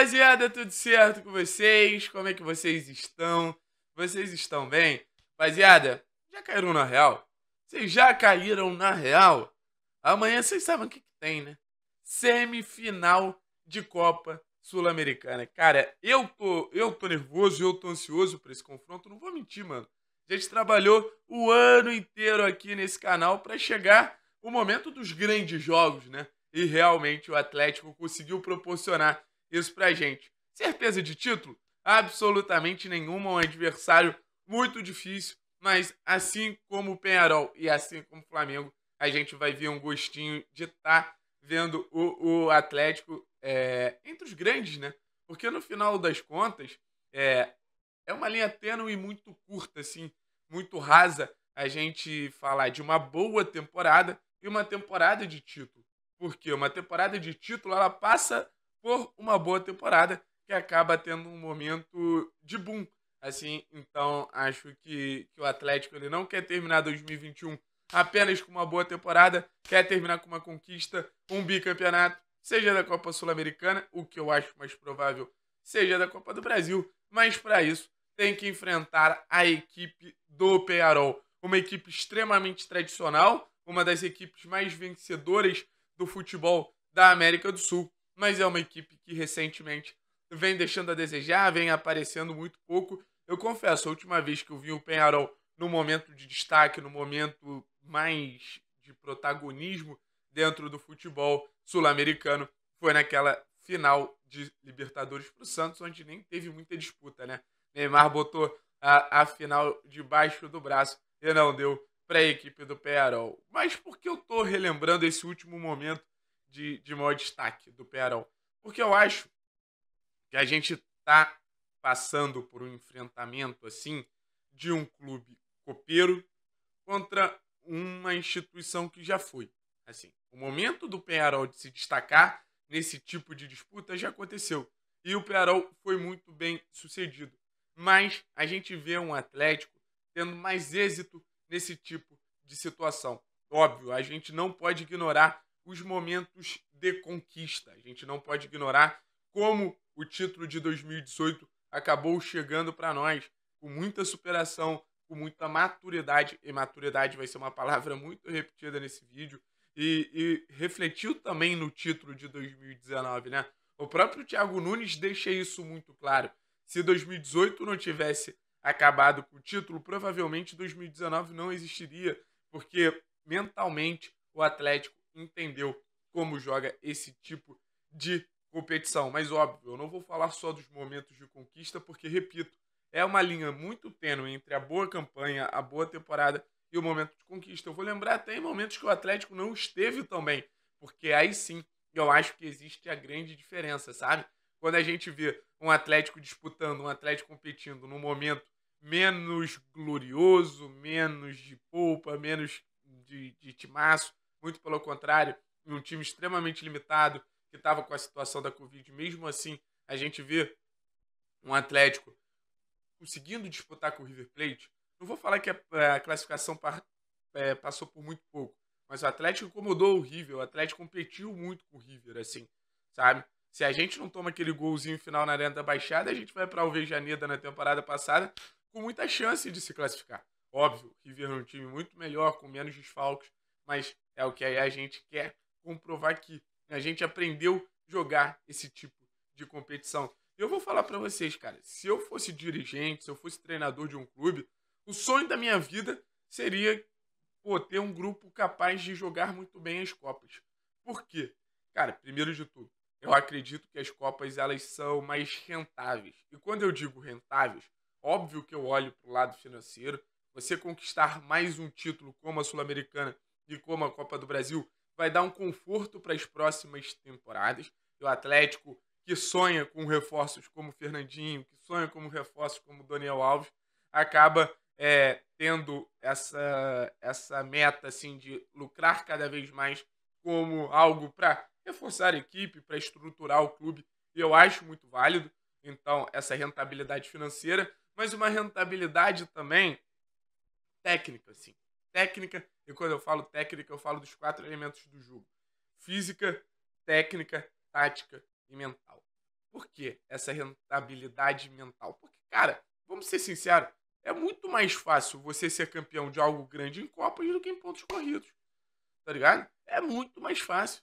rapaziada, tudo certo com vocês? Como é que vocês estão? Vocês estão bem? Rapaziada, já caíram na real? Vocês já caíram na real? Amanhã vocês sabem o que, que tem, né? Semifinal de Copa Sul-Americana. Cara, eu tô, eu tô nervoso, eu tô ansioso por esse confronto, não vou mentir, mano. A gente trabalhou o ano inteiro aqui nesse canal para chegar o momento dos grandes jogos, né? E realmente o Atlético conseguiu proporcionar isso pra gente. Certeza de título? Absolutamente nenhuma. Um adversário muito difícil, mas assim como o Penharol e assim como o Flamengo, a gente vai ver um gostinho de estar tá vendo o, o Atlético é, entre os grandes, né? Porque no final das contas, é, é uma linha tênue e muito curta, assim, muito rasa a gente falar de uma boa temporada e uma temporada de título. Porque uma temporada de título ela passa por uma boa temporada que acaba tendo um momento de boom. Assim, então acho que, que o Atlético ele não quer terminar 2021 apenas com uma boa temporada, quer terminar com uma conquista, um bicampeonato, seja da Copa Sul-Americana, o que eu acho mais provável, seja da Copa do Brasil, mas para isso tem que enfrentar a equipe do Peñarol uma equipe extremamente tradicional, uma das equipes mais vencedoras do futebol da América do Sul mas é uma equipe que recentemente vem deixando a desejar, vem aparecendo muito pouco. Eu confesso, a última vez que eu vi o Penharol no momento de destaque, no momento mais de protagonismo dentro do futebol sul-americano, foi naquela final de Libertadores para o Santos, onde nem teve muita disputa, né? Neymar botou a, a final debaixo do braço e não deu para a equipe do Penharol. Mas por que eu estou relembrando esse último momento de, de maior destaque do Pearol. Porque eu acho que a gente está passando por um enfrentamento assim de um clube copeiro contra uma instituição que já foi. Assim, o momento do Penharol de se destacar nesse tipo de disputa já aconteceu. E o Penharol foi muito bem sucedido. Mas a gente vê um Atlético tendo mais êxito nesse tipo de situação. Óbvio, a gente não pode ignorar os momentos de conquista. A gente não pode ignorar como o título de 2018 acabou chegando para nós com muita superação, com muita maturidade. E maturidade vai ser uma palavra muito repetida nesse vídeo. E, e refletiu também no título de 2019, né? O próprio Thiago Nunes deixa isso muito claro. Se 2018 não tivesse acabado com o título, provavelmente 2019 não existiria, porque mentalmente o Atlético entendeu como joga esse tipo de competição. Mas óbvio, eu não vou falar só dos momentos de conquista, porque, repito, é uma linha muito tênue entre a boa campanha, a boa temporada e o momento de conquista. Eu vou lembrar até em momentos que o Atlético não esteve também, porque aí sim eu acho que existe a grande diferença, sabe? Quando a gente vê um Atlético disputando, um Atlético competindo num momento menos glorioso, menos de polpa, menos de, de timaço, muito pelo contrário, um time extremamente limitado, que estava com a situação da Covid. Mesmo assim, a gente vê um Atlético conseguindo disputar com o River Plate. Não vou falar que a, é, a classificação par, é, passou por muito pouco, mas o Atlético incomodou o River, o Atlético competiu muito com o River, assim, sabe? Se a gente não toma aquele golzinho final na Arena da Baixada, a gente vai para Alvejaneda na temporada passada com muita chance de se classificar. Óbvio, o River é um time muito melhor, com menos desfalques, mas é o que a gente quer comprovar que a gente aprendeu jogar esse tipo de competição. Eu vou falar para vocês, cara, se eu fosse dirigente, se eu fosse treinador de um clube, o sonho da minha vida seria pô, ter um grupo capaz de jogar muito bem as Copas. Por quê? Cara, primeiro de tudo, eu acredito que as Copas elas são mais rentáveis. E quando eu digo rentáveis, óbvio que eu olho para o lado financeiro. Você conquistar mais um título como a Sul-Americana de como a Copa do Brasil vai dar um conforto para as próximas temporadas. E o Atlético, que sonha com reforços como Fernandinho, que sonha com reforços como Daniel Alves, acaba é, tendo essa, essa meta assim de lucrar cada vez mais como algo para reforçar a equipe, para estruturar o clube. E eu acho muito válido, então, essa rentabilidade financeira, mas uma rentabilidade também técnica, assim técnica, e quando eu falo técnica, eu falo dos quatro elementos do jogo: física, técnica, tática e mental. Por que essa rentabilidade mental? Porque, cara, vamos ser sinceros, é muito mais fácil você ser campeão de algo grande em Copas do que em pontos corridos. Tá ligado? É muito mais fácil.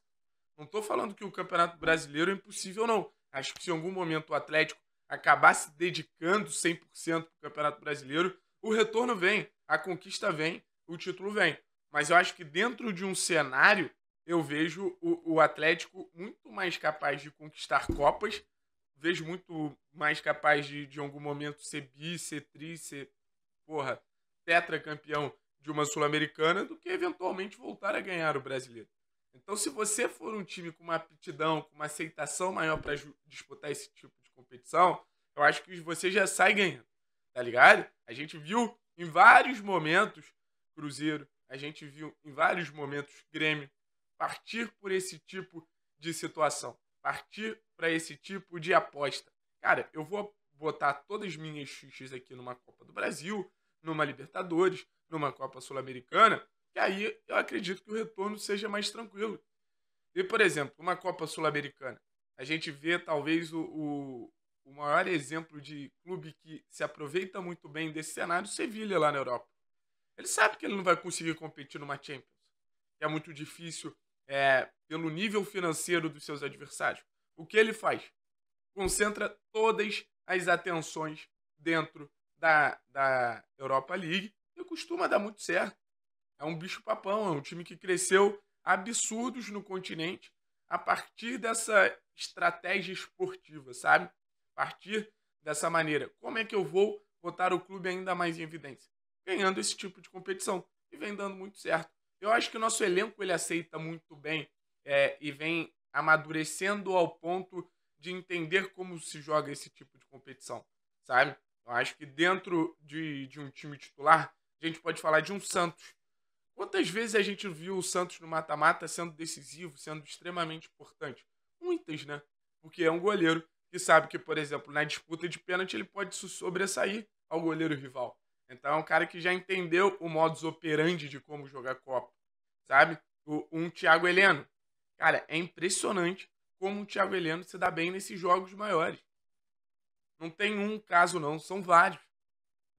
Não tô falando que o Campeonato Brasileiro é impossível, não. Acho que se em algum momento o Atlético acabar se dedicando 100% para o Campeonato Brasileiro, o retorno vem, a conquista vem o título vem. Mas eu acho que dentro de um cenário, eu vejo o, o Atlético muito mais capaz de conquistar Copas, vejo muito mais capaz de, de algum momento, ser bi, ser tri, ser, porra, tetracampeão de uma Sul-Americana do que eventualmente voltar a ganhar o brasileiro. Então, se você for um time com uma aptidão, com uma aceitação maior para disputar esse tipo de competição, eu acho que você já sai ganhando, tá ligado? A gente viu em vários momentos Cruzeiro, a gente viu em vários momentos Grêmio partir por esse tipo de situação, partir para esse tipo de aposta. Cara, eu vou botar todas as minhas fichas aqui numa Copa do Brasil, numa Libertadores, numa Copa Sul-Americana, e aí eu acredito que o retorno seja mais tranquilo. E, por exemplo, uma Copa Sul-Americana, a gente vê talvez o, o, o, maior exemplo de clube que se aproveita muito bem desse cenário, Sevilha lá na Europa. Ele sabe que ele não vai conseguir competir numa Champions. é muito difícil é, pelo nível financeiro dos seus adversários. O que ele faz? Concentra todas as atenções dentro da, da Europa League e costuma dar muito certo. É um bicho papão, é um time que cresceu absurdos no continente a partir dessa estratégia esportiva, sabe? A partir dessa maneira. Como é que eu vou botar o clube ainda mais em evidência? ganhando esse tipo de competição. E vem dando muito certo. Eu acho que o nosso elenco ele aceita muito bem é, e vem amadurecendo ao ponto de entender como se joga esse tipo de competição, sabe? Eu acho que dentro de, de um time titular, a gente pode falar de um Santos. Quantas vezes a gente viu o Santos no mata-mata sendo decisivo, sendo extremamente importante? Muitas, né? Porque é um goleiro que sabe que, por exemplo, na disputa de pênalti ele pode sobressair ao goleiro rival. Então é um cara que já entendeu o modus operandi de como jogar Copa, sabe? O, um Thiago Heleno. Cara, é impressionante como o Thiago Heleno se dá bem nesses jogos maiores. Não tem um caso, não, são vários.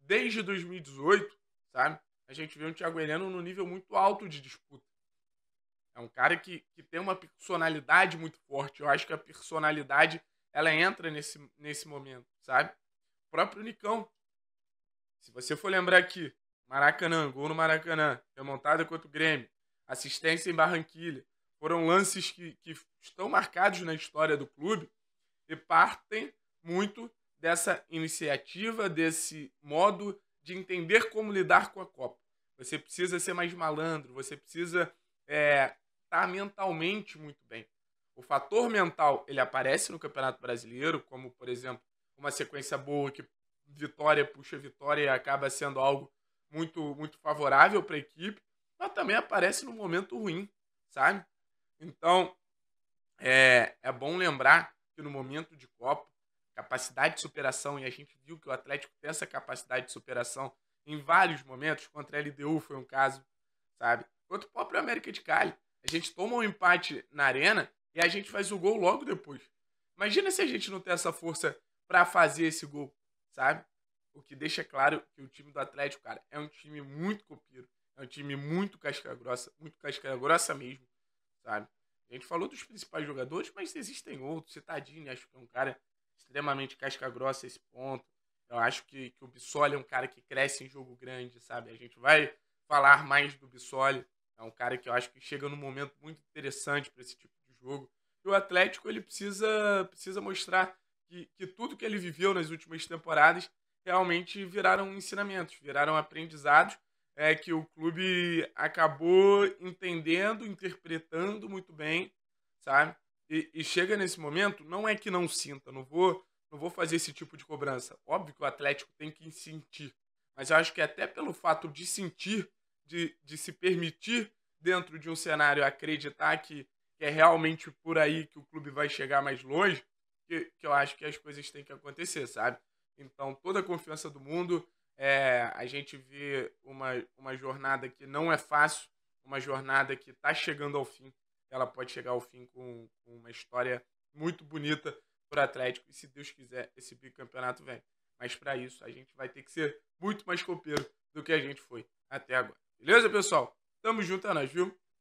Desde 2018, sabe? A gente vê um Thiago Heleno no nível muito alto de disputa. É um cara que, que tem uma personalidade muito forte. Eu acho que a personalidade ela entra nesse, nesse momento, sabe? O próprio Nicão se você for lembrar aqui, Maracanã, gol no Maracanã, remontada contra o Grêmio, assistência em Barranquilha, foram lances que, que estão marcados na história do clube e partem muito dessa iniciativa, desse modo de entender como lidar com a Copa. Você precisa ser mais malandro, você precisa estar é, tá mentalmente muito bem. O fator mental ele aparece no Campeonato Brasileiro, como por exemplo uma sequência boa que vitória puxa vitória e acaba sendo algo muito, muito favorável para a equipe, mas também aparece no momento ruim, sabe? Então, é, é bom lembrar que no momento de Copa, capacidade de superação, e a gente viu que o Atlético tem essa capacidade de superação em vários momentos, contra a LDU foi um caso, sabe? Contra o próprio América de Cali. A gente toma um empate na arena e a gente faz o gol logo depois. Imagina se a gente não tem essa força para fazer esse gol sabe? O que deixa claro que o time do Atlético, cara, é um time muito copiro é um time muito casca grossa, muito casca grossa mesmo, sabe? A gente falou dos principais jogadores, mas existem outros. Citadinho, acho que é um cara extremamente casca grossa esse ponto. Eu acho que, que o Bissoli é um cara que cresce em jogo grande, sabe? A gente vai falar mais do Bissoli. É um cara que eu acho que chega num momento muito interessante para esse tipo de jogo. E o Atlético ele precisa, precisa mostrar que, que tudo que ele viveu nas últimas temporadas realmente viraram ensinamentos, viraram aprendizados é, que o clube acabou entendendo, interpretando muito bem, sabe? E, e, chega nesse momento, não é que não sinta, não vou, não vou fazer esse tipo de cobrança. Óbvio que o Atlético tem que sentir, mas eu acho que até pelo fato de sentir, de, de se permitir dentro de um cenário acreditar que, que é realmente por aí que o clube vai chegar mais longe, que, que eu acho que as coisas têm que acontecer, sabe? Então, toda a confiança do mundo, é, a gente vê uma, uma jornada que não é fácil, uma jornada que está chegando ao fim. Ela pode chegar ao fim com, com uma história muito bonita para o Atlético. E se Deus quiser, esse bicampeonato vem. Mas para isso, a gente vai ter que ser muito mais copeiro do que a gente foi até agora. Beleza, pessoal? Tamo junto, é nóis, viu?